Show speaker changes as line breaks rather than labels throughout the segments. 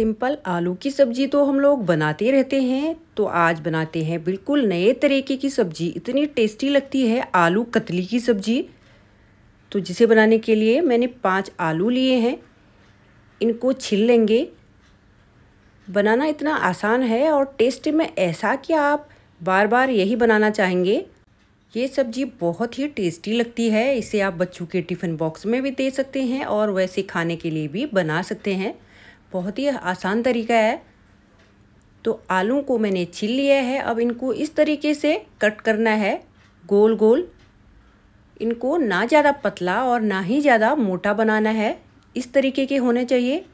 simple आलू की सब्जी तो हम लोग बनाते रहते हैं तो आज बनाते हैं बिल्कुल नए तरीके की सब्जी इतनी टेस्टी लगती है आलू कतली की सब्जी तो जिसे बनाने के लिए मैंने पांच आलू लिए हैं इनको छिल लेंगे बनाना इतना आसान है और टेस्ट में ऐसा कि आप बार बार यही बनाना चाहेंगे ये सब्जी बहुत ही टेस्टी लगती है इसे आप बच्चों के टिफ़िन बॉक्स में भी दे सकते हैं और वैसे खाने के लिए भी बना सकते हैं बहुत ही आसान तरीका है तो आलू को मैंने छील लिया है अब इनको इस तरीके से कट करना है गोल गोल इनको ना ज़्यादा पतला और ना ही ज़्यादा मोटा बनाना है इस तरीके के होने चाहिए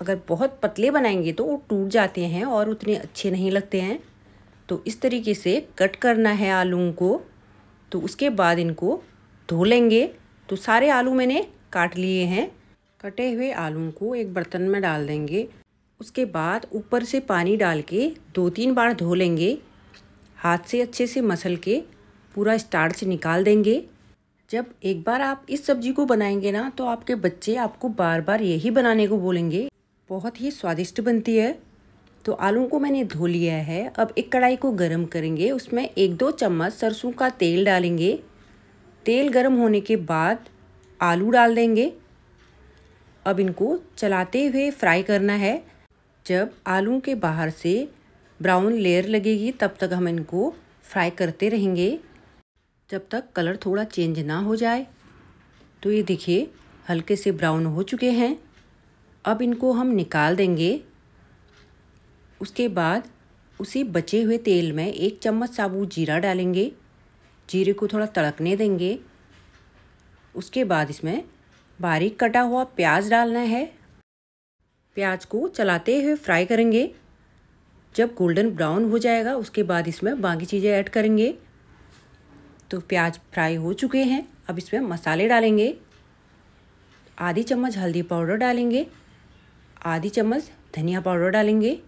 अगर बहुत पतले बनाएंगे तो वो टूट जाते हैं और उतने अच्छे नहीं लगते हैं तो इस तरीके से कट करना है आलू को तो उसके बाद इनको धो लेंगे तो सारे आलू मैंने काट लिए हैं कटे हुए आलू को एक बर्तन में डाल देंगे उसके बाद ऊपर से पानी डाल के दो तीन बार धो लेंगे हाथ से अच्छे से मसल के पूरा स्टार्च निकाल देंगे जब एक बार आप इस सब्जी को बनाएंगे ना तो आपके बच्चे आपको बार बार यही बनाने को बोलेंगे बहुत ही स्वादिष्ट बनती है तो आलू को मैंने धो लिया है अब एक कढ़ाई को गर्म करेंगे उसमें एक दो चम्मच सरसों का तेल डालेंगे तेल गर्म होने के बाद आलू डाल देंगे अब इनको चलाते हुए फ्राई करना है जब आलू के बाहर से ब्राउन लेयर लगेगी तब तक हम इनको फ्राई करते रहेंगे जब तक कलर थोड़ा चेंज ना हो जाए तो ये देखिए हल्के से ब्राउन हो चुके हैं अब इनको हम निकाल देंगे उसके बाद उसी बचे हुए तेल में एक चम्मच साबुत जीरा डालेंगे जीरे को थोड़ा तड़कने देंगे उसके बाद इसमें बारीक कटा हुआ प्याज डालना है प्याज को चलाते हुए फ्राई करेंगे जब गोल्डन ब्राउन हो जाएगा उसके बाद इसमें बाकी चीज़ें ऐड करेंगे तो प्याज फ्राई हो चुके हैं अब इसमें मसाले डालेंगे आधी चम्मच हल्दी पाउडर डालेंगे आधी चम्मच धनिया पाउडर डालेंगे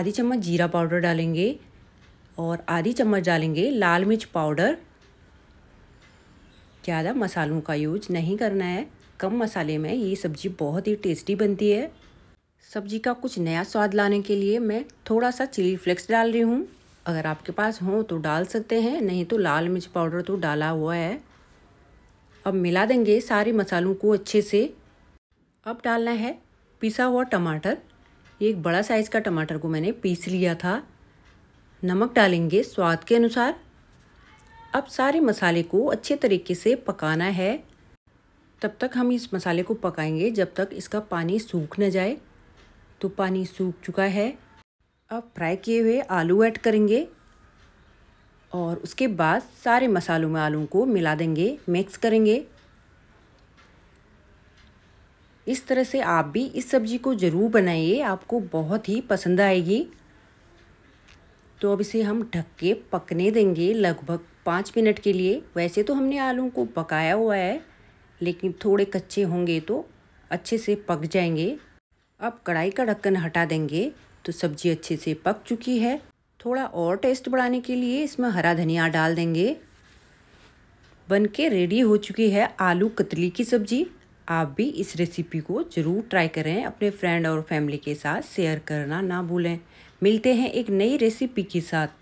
आधी चम्मच जीरा पाउडर डालेंगे और आधी चम्मच डालेंगे लाल मिर्च पाउडर ज़्यादा मसालों का यूज नहीं करना है कम मसाले में ये सब्ज़ी बहुत ही टेस्टी बनती है सब्ज़ी का कुछ नया स्वाद लाने के लिए मैं थोड़ा सा चिली फ्लेक्स डाल रही हूँ अगर आपके पास हो तो डाल सकते हैं नहीं तो लाल मिर्च पाउडर तो डाला हुआ है अब मिला देंगे सारे मसालों को अच्छे से अब डालना है पिसा हुआ टमाटर ये एक बड़ा साइज़ का टमाटर को मैंने पीस लिया था नमक डालेंगे स्वाद के अनुसार अब सारे मसाले को अच्छे तरीके से पकाना है तब तक हम इस मसाले को पकाएंगे जब तक इसका पानी सूख न जाए तो पानी सूख चुका है अब फ्राई किए हुए आलू ऐड करेंगे और उसके बाद सारे मसालों में आलू को मिला देंगे मिक्स करेंगे इस तरह से आप भी इस सब्ज़ी को ज़रूर बनाइए आपको बहुत ही पसंद आएगी तो अब इसे हम ढक के पकने देंगे लगभग पाँच मिनट के लिए वैसे तो हमने आलू को पकाया हुआ है लेकिन थोड़े कच्चे होंगे तो अच्छे से पक जाएंगे अब कढ़ाई का ढक्कन हटा देंगे तो सब्ज़ी अच्छे से पक चुकी है थोड़ा और टेस्ट बढ़ाने के लिए इसमें हरा धनिया डाल देंगे बन के रेडी हो चुकी है आलू कतली की सब्ज़ी आप भी इस रेसिपी को ज़रूर ट्राई करें अपने फ्रेंड और फैमिली के साथ शेयर करना ना भूलें मिलते हैं एक नई रेसिपी के साथ